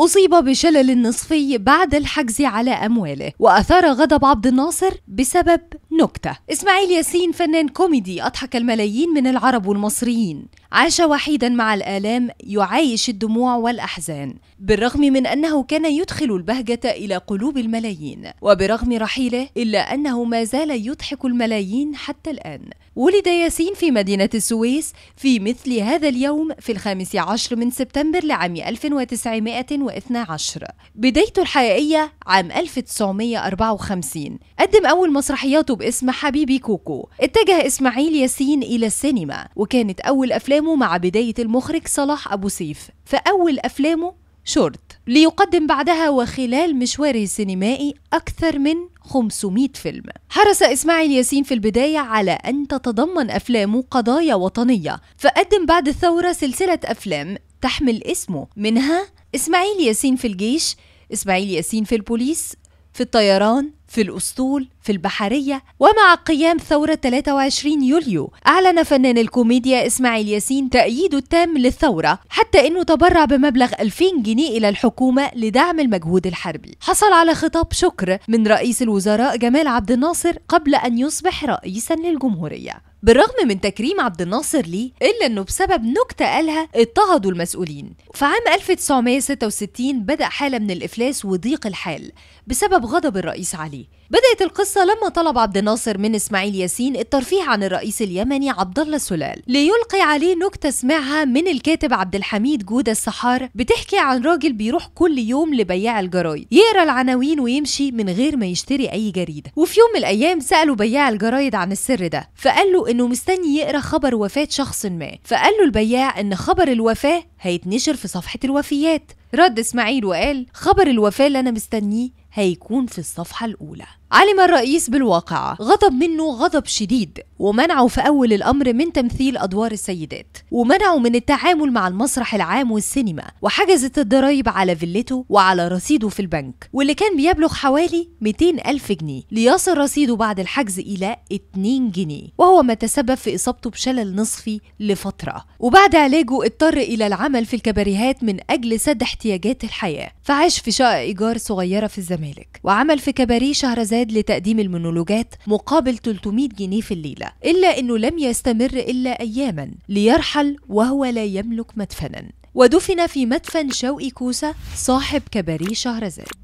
أصيب بشلل نصفي بعد الحجز على أمواله وأثار غضب عبد الناصر بسبب نكتة إسماعيل ياسين فنان كوميدي أضحك الملايين من العرب والمصريين عاش وحيدا مع الآلام يعايش الدموع والأحزان بالرغم من أنه كان يدخل البهجة إلى قلوب الملايين وبرغم رحيله إلا أنه ما زال يضحك الملايين حتى الآن ولد ياسين في مدينة السويس في مثل هذا اليوم في الخامس عشر من سبتمبر لعام 1912 بدايته الحقيقية عام 1954 قدم أول مسرحياته باسم حبيبي كوكو اتجه إسماعيل ياسين إلى السينما وكانت أول أفلامه مع بداية المخرج صلاح أبو سيف فأول أفلامه شورت ليقدم بعدها وخلال مشواره السينمائي أكثر من 500 فيلم حرص إسماعيل ياسين في البداية على أن تتضمن أفلامه قضايا وطنية فقدم بعد الثورة سلسلة أفلام تحمل اسمه منها إسماعيل ياسين في الجيش إسماعيل ياسين في البوليس في الطيران في الأسطول في البحرية ومع قيام ثورة 23 يوليو أعلن فنان الكوميديا إسماعيل ياسين تأييده التام للثورة حتى أنه تبرع بمبلغ 2000 جنيه إلى الحكومة لدعم المجهود الحربي حصل على خطاب شكر من رئيس الوزراء جمال عبد الناصر قبل أن يصبح رئيسا للجمهورية بالرغم من تكريم عبد الناصر ليه إلا أنه بسبب نكتة قالها اضطهدوا المسؤولين فعام 1966 بدأ حالة من الإفلاس وضيق الحال بسبب غضب الرئيس عليه بدأت القصة لما طلب عبد الناصر من إسماعيل ياسين الترفيه عن الرئيس اليمني عبد الله سلال ليلقي عليه نكتة سمعها من الكاتب عبد الحميد جودة السحار بتحكي عن راجل بيروح كل يوم لبياع الجرايد يقرا العناوين ويمشي من غير ما يشتري أي جريدة وفي يوم من الأيام سألوا بياع الجرايد عن السر ده فقال له انه مستني يقرا خبر وفاه شخص ما فقال له البياع ان خبر الوفاه هيتنشر في صفحه الوفيات رد اسماعيل وقال خبر الوفاه اللي انا مستنيه هيكون في الصفحه الاولى علم الرئيس بالواقع غضب منه غضب شديد ومنعه في أول الأمر من تمثيل أدوار السيدات ومنعه من التعامل مع المسرح العام والسينما وحجزت الضرايب على فيلته وعلى رصيده في البنك واللي كان بيبلغ حوالي 200 ألف جنيه ليصل رصيده بعد الحجز إلى 2 جنيه وهو ما تسبب في إصابته بشلل نصفي لفترة وبعد علاجه اضطر إلى العمل في الكباريهات من أجل سد احتياجات الحياة فعاش في شقة إيجار صغيرة في الزمالك وعمل في كباريه شهرزاد الاستعداد لتقديم المونولوجات مقابل 300 جنيه في الليلة إلا أنه لم يستمر إلا أياما ليرحل وهو لا يملك مدفنا ودفن في مدفن شوقي كوسة صاحب كباريه شهرزاد